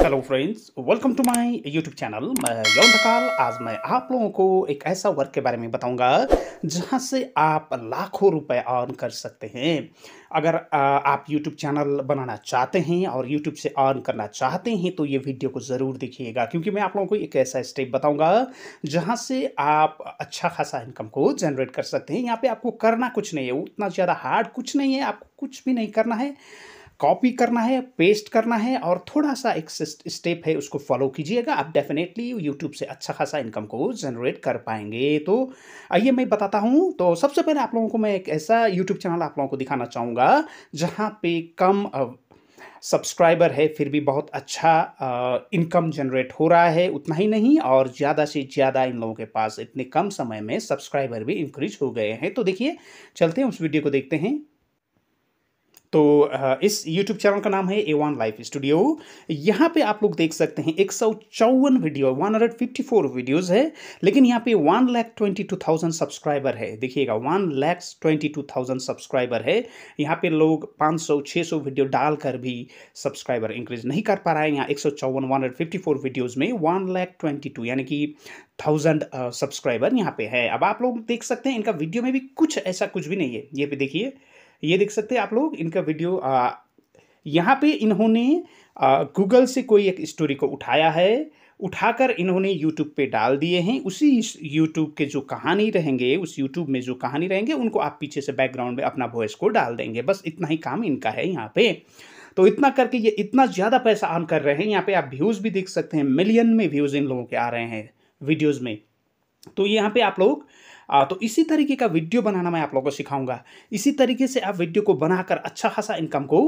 hello friends welcome to my YouTube channel मैं यौन ढकाल आज मैं आप लोगों को एक ऐसा वर्क के बारे में बताऊंगा जहां से आप लाखों रुपए अर्न कर सकते हैं अगर आप यूट्यूब चैनल बनाना चाहते हैं और यूट्यूब से अर्न करना चाहते हैं तो ये वीडियो को ज़रूर देखिएगा क्योंकि मैं आप लोगों को एक ऐसा स्टेप बताऊँगा जहाँ से आप अच्छा खासा इनकम को जनरेट कर सकते हैं यहाँ पर आपको करना कुछ नहीं है उतना ज़्यादा हार्ड कुछ नहीं है आपको कुछ भी नहीं करना है कॉपी करना है पेस्ट करना है और थोड़ा सा एक स्टेप है उसको फॉलो कीजिएगा आप डेफिनेटली यूट्यूब से अच्छा खासा इनकम को जनरेट कर पाएंगे तो आइए मैं बताता हूँ तो सबसे पहले आप लोगों को मैं एक ऐसा यूट्यूब चैनल आप लोगों को दिखाना चाहूँगा जहाँ पे कम सब्सक्राइबर है फिर भी बहुत अच्छा इनकम जनरेट हो रहा है उतना ही नहीं और ज़्यादा से ज़्यादा इन लोगों के पास इतने कम समय में सब्सक्राइबर भी इंक्रीज हो गए हैं तो देखिए चलते हैं उस वीडियो को देखते हैं तो इस YouTube चैनल का नाम है ए वन लाइफ स्टूडियो यहाँ पे आप लोग देख सकते हैं एक सौ चौवन video one hundred fifty four videos है लेकिन यहाँ पे one lakh twenty two thousand subscriber है देखिएगा one lakh twenty two thousand subscriber है यहाँ पे लोग पाँच सौ छः सौ वीडियो डालकर भी सब्सक्राइबर इंक्रीज नहीं कर पा रहा है यहाँ एक सौ चौवन one hundred fifty four videos में वन लैख ट्वेंटी टू यानी कि थाउजेंड सब्सक्राइबर यहाँ पे है अब आप लोग देख सकते हैं इनका वीडियो में भी कुछ ऐसा कुछ भी नहीं है ये भी देखिए ये देख सकते हैं आप लोग इनका वीडियो आ, यहाँ पे इन्होंने गूगल से कोई एक स्टोरी को उठाया है उठाकर इन्होंने यूट्यूब पे डाल दिए हैं उसी यूट्यूब के जो कहानी रहेंगे उस यूट्यूब में जो कहानी रहेंगे उनको आप पीछे से बैकग्राउंड में अपना वॉइस को डाल देंगे बस इतना ही काम इनका है यहाँ पे तो इतना करके ये इतना ज़्यादा पैसा आन कर रहे हैं यहाँ पे आप व्यूज़ भी देख सकते हैं मिलियन में व्यूज़ इन लोगों के आ रहे हैं वीडियोज़ में तो यहाँ पे आप लोग तो इसी तरीके का वीडियो बनाना मैं आप लोगों को सिखाऊंगा इसी तरीके से आप वीडियो को बनाकर अच्छा खासा इनकम को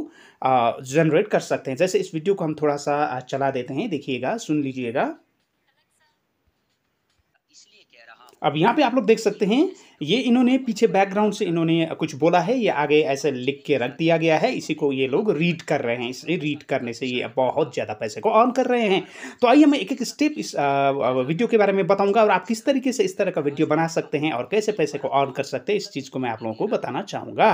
जनरेट कर सकते हैं जैसे इस वीडियो को हम थोड़ा सा चला देते हैं देखिएगा सुन लीजिएगा अब यहाँ पे आप लोग देख सकते हैं ये इन्होंने पीछे बैकग्राउंड से इन्होंने कुछ बोला है ये आगे ऐसे लिख के रख दिया गया है इसी को ये लोग रीड कर रहे हैं इसलिए रीड करने से ये बहुत ज़्यादा पैसे को ऑन कर रहे हैं तो आइए मैं एक एक स्टेप इस वीडियो के बारे में बताऊँगा और आप किस तरीके से इस तरह का वीडियो बना सकते हैं और कैसे पैसे को ऑन कर सकते हैं इस चीज़ को मैं आप लोगों को बताना चाहूँगा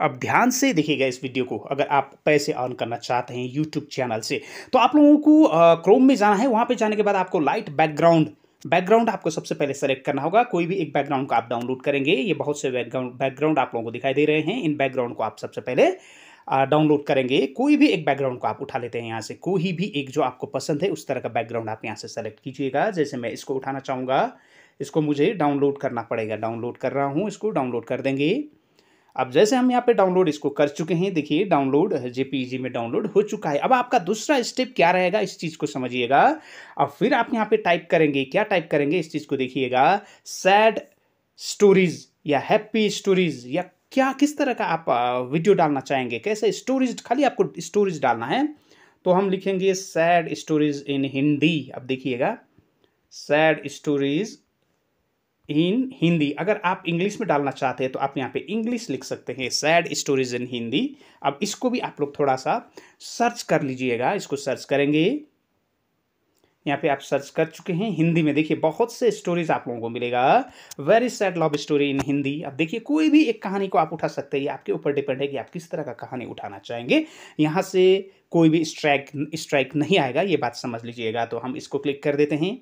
अब ध्यान से देखिएगा इस वीडियो को अगर आप पैसे अर्न करना चाहते हैं यूट्यूब चैनल से तो आप लोगों को क्रोम में जाना है वहाँ पे जाने के बाद आपको लाइट बैकग्राउंड बैकग्राउंड आपको सबसे पहले सेलेक्ट करना होगा कोई भी एक बैकग्राउंड को आप डाउनलोड करेंगे ये बहुत से बैकग्राउंड बैकग्राउंड आप लोगों को दिखाई दे रहे हैं इन बैकग्राउंड को आप सबसे पहले डाउनलोड करेंगे कोई भी एक बैकग्राउंड को आप उठा लेते हैं यहाँ से कोई भी एक जो आपको पसंद है उस तरह का बैकग्राउंड आप यहाँ से सेलेक्ट कीजिएगा जैसे मैं इसको उठाना चाहूँगा इसको मुझे डाउनलोड करना पड़ेगा डाउनलोड कर रहा हूँ इसको डाउनलोड कर देंगे अब जैसे हम यहाँ पे डाउनलोड इसको कर चुके हैं देखिए डाउनलोड जेपीजी e में डाउनलोड हो चुका है अब आपका दूसरा स्टेप क्या रहेगा इस चीज़ को समझिएगा अब फिर आप यहाँ पे टाइप करेंगे क्या टाइप करेंगे इस चीज़ को देखिएगा सैड स्टोरीज या हैप्पी स्टोरीज या क्या किस तरह का आप वीडियो डालना चाहेंगे कैसे स्टोरीज खाली आपको स्टोरीज डालना है तो हम लिखेंगे सैड स्टोरीज इन हिंदी अब देखिएगा सैड स्टोरीज इन हिंदी अगर आप इंग्लिश में डालना चाहते हैं तो आप यहाँ पे इंग्लिश लिख सकते हैं सैड स्टोरीज इन हिंदी अब इसको भी आप लोग थोड़ा सा सर्च कर लीजिएगा इसको सर्च करेंगे यहाँ पे आप सर्च कर चुके हैं हिंदी में देखिए बहुत से स्टोरीज आप लोगों को मिलेगा very sad love story in Hindi अब देखिए कोई भी एक कहानी को आप उठा सकते हैं आपके ऊपर डिपेंड है कि आप किस तरह का कहानी उठाना चाहेंगे यहाँ से कोई भी स्ट्राइक स्ट्राइक नहीं आएगा ये बात समझ लीजिएगा तो हम इसको क्लिक कर देते हैं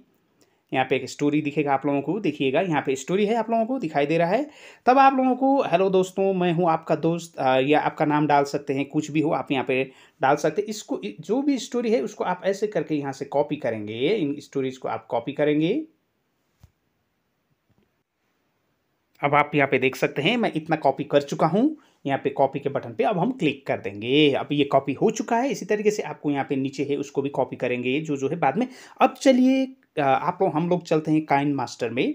यहाँ पे एक स्टोरी दिखेगा आप लोगों को देखिएगा यहाँ पे स्टोरी है आप लोगों को दिखाई दे रहा है तब आप लोगों को हेलो दोस्तों मैं हूँ आपका दोस्त या आपका नाम डाल सकते हैं कुछ भी हो आप यहाँ पे डाल सकते हैं इसको जो भी स्टोरी है उसको आप ऐसे करके यहाँ से कॉपी करेंगे इन स्टोरीज को आप कॉपी करेंगे अब आप यहाँ पे देख सकते हैं मैं इतना कॉपी कर चुका हूँ यहाँ पे कॉपी के बटन पे अब हम क्लिक कर देंगे अब ये कॉपी हो चुका है इसी तरीके से आपको यहाँ पे नीचे है उसको भी कॉपी करेंगे जो जो है बाद में अब चलिए आप लोग हम लोग चलते हैं काइन मास्टर में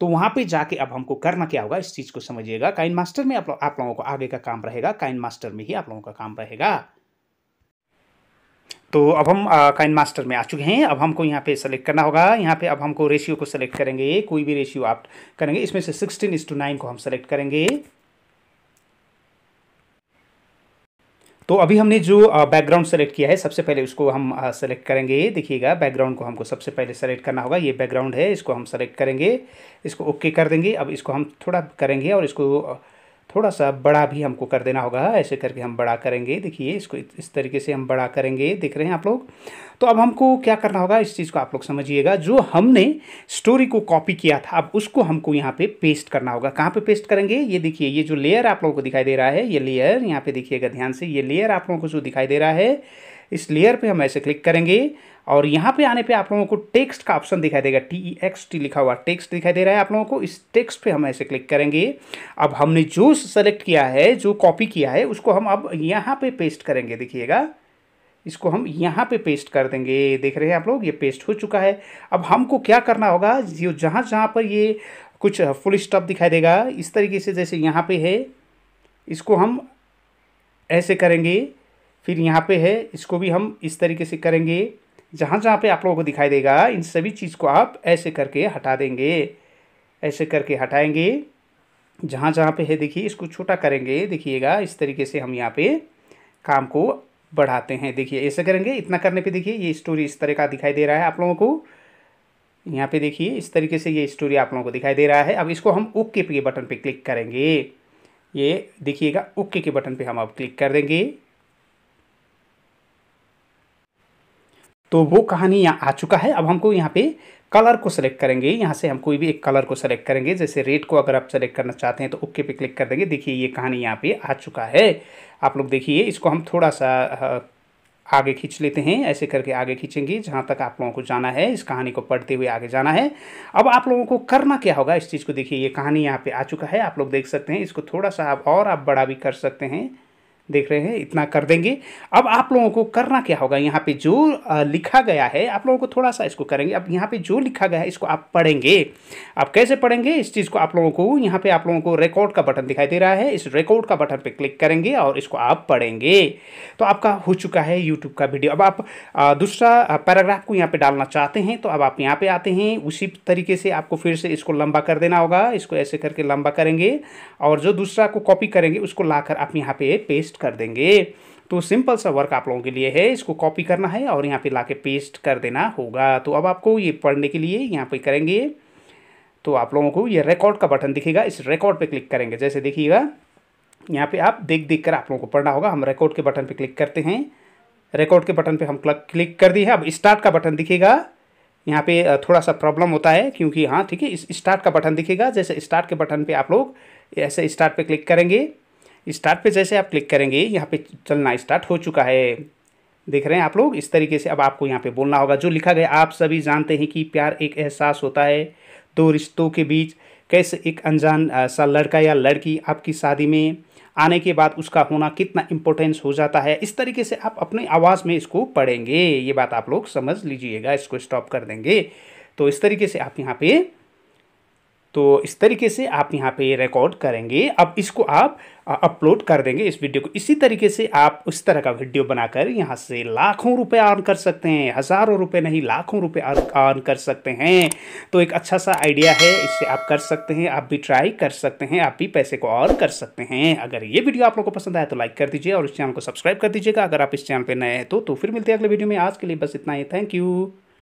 तो वहाँ पे जाके अब हमको करना क्या होगा इस चीज़ को समझिएगा काइन मास्टर में आप लोग आप लोगों को आगे का काम रहेगा काइन मास्टर में ही आप लोगों का काम रहेगा तो अब हम काइन मास्टर में आ चुके हैं अब हमको यहाँ पे सेलेक्ट करना होगा यहाँ पे अब हमको रेशियो को सेलेक्ट करेंगे कोई भी रेशियो आप करेंगे इसमें से सिक्सटीन इस टू नाइन को हम सेलेक्ट करेंगे तो अभी हमने जो बैकग्राउंड सेलेक्ट किया है सबसे पहले उसको हम सेलेक्ट करेंगे देखिएगा बैकग्राउंड को हमको सबसे पहले सेलेक्ट करना होगा ये बैकग्राउंड है इसको हम सेलेक्ट करेंगे इसको ओके कर देंगे अब इसको हम थोड़ा करेंगे और इसको थोड़ा सा बड़ा भी हमको कर देना होगा ऐसे करके हम बड़ा करेंगे देखिए इसको इस तरीके से हम बड़ा करेंगे देख रहे हैं आप लोग तो अब हमको क्या करना होगा इस चीज़ को आप लोग समझिएगा जो हमने स्टोरी को कॉपी किया था अब उसको हमको यहाँ पे पेस्ट करना होगा कहाँ पे पेस्ट करेंगे ये देखिए ये जो लेयर आप लोगों को दिखाई दे रहा है ये लेयर यहाँ पे देखिएगा ध्यान से ये लेयर आप लोगों को जो दिखाई दे रहा है इस लेयर पर हम ऐसे क्लिक करेंगे और यहाँ पे आने पे आप लोगों को टेक्स्ट का ऑप्शन दिखाई देगा टी ई एक्स टी लिखा हुआ टेक्स्ट दिखाई दे रहा है आप लोगों को इस टेक्स्ट पे हम ऐसे क्लिक करेंगे अब हमने जो सेलेक्ट किया है जो कॉपी किया है उसको हम अब यहाँ पे पेस्ट करेंगे देखिएगा इसको हम यहाँ पे पेस्ट कर देंगे देख रहे हैं आप लोग ये पेस्ट हो चुका है अब हमको क्या करना होगा जो जहाँ जहाँ पर ये कुछ फुल स्टॉप दिखाई देगा इस तरीके से जैसे यहाँ पे है इसको हम ऐसे करेंगे फिर यहाँ पे है इसको भी हम इस तरीके से करेंगे जहाँ जहाँ पे आप लोगों को दिखाई देगा इन सभी चीज़ को आप ऐसे करके हटा देंगे ऐसे करके हटाएंगे जहाँ जहाँ पे है देखिए इसको छोटा करेंगे देखिएगा इस तरीके से हम यहाँ पे काम को बढ़ाते हैं देखिए ऐसे करेंगे इतना करने पे देखिए ये स्टोरी इस तरह का दिखाई दे रहा है आप लोगों को यहाँ पे देखिए इस तरीके से ये स्टोरी आप लोगों को दिखाई दे रहा है अब इसको हम ओके पे बटन पर क्लिक करेंगे ये देखिएगा ओके के बटन पर हम अब क्लिक कर देंगे तो वो कहानी यहाँ आ चुका है अब हमको यहाँ पे कलर को सेलेक्ट करेंगे यहाँ से हम कोई भी एक कलर को सेलेक्ट करेंगे जैसे रेड को अगर आप सेलेक्ट करना चाहते हैं तो ओके पे क्लिक कर देंगे देखिए ये कहानी यहाँ पे आ चुका है आप लोग देखिए इसको हम थोड़ा सा आगे खींच लेते हैं ऐसे करके आगे खींचेंगे जहाँ तक आप लोगों को जाना है इस कहानी को पढ़ते हुए आगे जाना है अब आप लोगों को करना क्या होगा इस चीज़ को देखिए ये कहानी यहाँ पर आ चुका है आप लोग देख सकते हैं इसको थोड़ा सा आप और आप बड़ा भी कर सकते हैं देख रहे हैं इतना कर देंगे अब आप लोगों को करना क्या होगा यहाँ पे जो लिखा गया है आप लोगों को थोड़ा सा इसको करेंगे अब यहाँ पे जो लिखा गया है इसको आप पढ़ेंगे आप कैसे पढ़ेंगे इस चीज़ को आप लोगों को यहाँ पे आप लोगों को रिकॉर्ड का बटन दिखाई दे रहा है इस रिकॉर्ड का बटन पर क्लिक करेंगे और इसको आप पढ़ेंगे तो आपका हो चुका है यूट्यूब का वीडियो अब आप दूसरा पैराग्राफ को यहाँ पर डालना चाहते हैं तो अब आप यहाँ पर आते हैं उसी तरीके से आपको फिर से इसको लंबा कर देना होगा इसको ऐसे करके लंबा करेंगे और जो दूसरा को कॉपी करेंगे उसको ला आप यहाँ पर पेस्ट कर देंगे तो सिंपल सा वर्क आप लोगों के लिए है इसको कॉपी करना है और यहाँ पे लाके पेस्ट कर देना होगा तो अब आपको ये पढ़ने के लिए यहाँ पे करेंगे तो आप लोगों को ये रिकॉर्ड का बटन दिखेगा इस रिकॉर्ड पे क्लिक करेंगे जैसे देखिएगा यहाँ पे आप देख देख कर आप लोगों को पढ़ना होगा हम रिकॉर्ड के बटन पर क्लिक करते हैं रिकॉर्ड के बटन पर हम क्लिक कर दिए अब स्टार्ट का बटन दिखेगा यहाँ पे थोड़ा सा प्रॉब्लम होता है क्योंकि हाँ ठीक है इस स्टार्ट का बटन दिखेगा जैसे स्टार्ट के बटन पे आप लोग ऐसे स्टार्ट पे क्लिक करेंगे स्टार्ट पे जैसे आप क्लिक करेंगे यहाँ पे चलना स्टार्ट हो चुका है देख रहे हैं आप लोग इस तरीके से अब आपको यहाँ पे बोलना होगा जो लिखा गया आप सभी जानते हैं कि प्यार एक एहसास होता है दो रिश्तों के बीच कैसे एक अनजान सा लड़का या लड़की आपकी शादी में आने के बाद उसका होना कितना इम्पोर्टेंस हो जाता है इस तरीके से आप अपनी आवाज़ में इसको पढ़ेंगे ये बात आप लोग समझ लीजिएगा इसको स्टॉप कर देंगे तो इस तरीके से आप यहाँ पे तो इस तरीके से आप यहाँ पे रिकॉर्ड करेंगे अब इसको आप अपलोड कर देंगे इस वीडियो को इसी तरीके से आप उस तरह का वीडियो बनाकर यहाँ से लाखों रुपए अर्न कर सकते हैं हज़ारों रुपए नहीं लाखों रुपए अर्न कर सकते हैं तो एक अच्छा सा आइडिया है इससे आप कर सकते हैं आप भी ट्राई कर सकते हैं आप भी पैसे को अर्न कर सकते हैं अगर ये वीडियो आप लोग को पसंद आया तो लाइक कर दीजिए और इस चैनल को सब्सक्राइब कर दीजिएगा अगर आप इस चैनल पर नए हैं तो, तो फिर मिलते हैं अगले वीडियो में आज के लिए बस इतना ही थैंक यू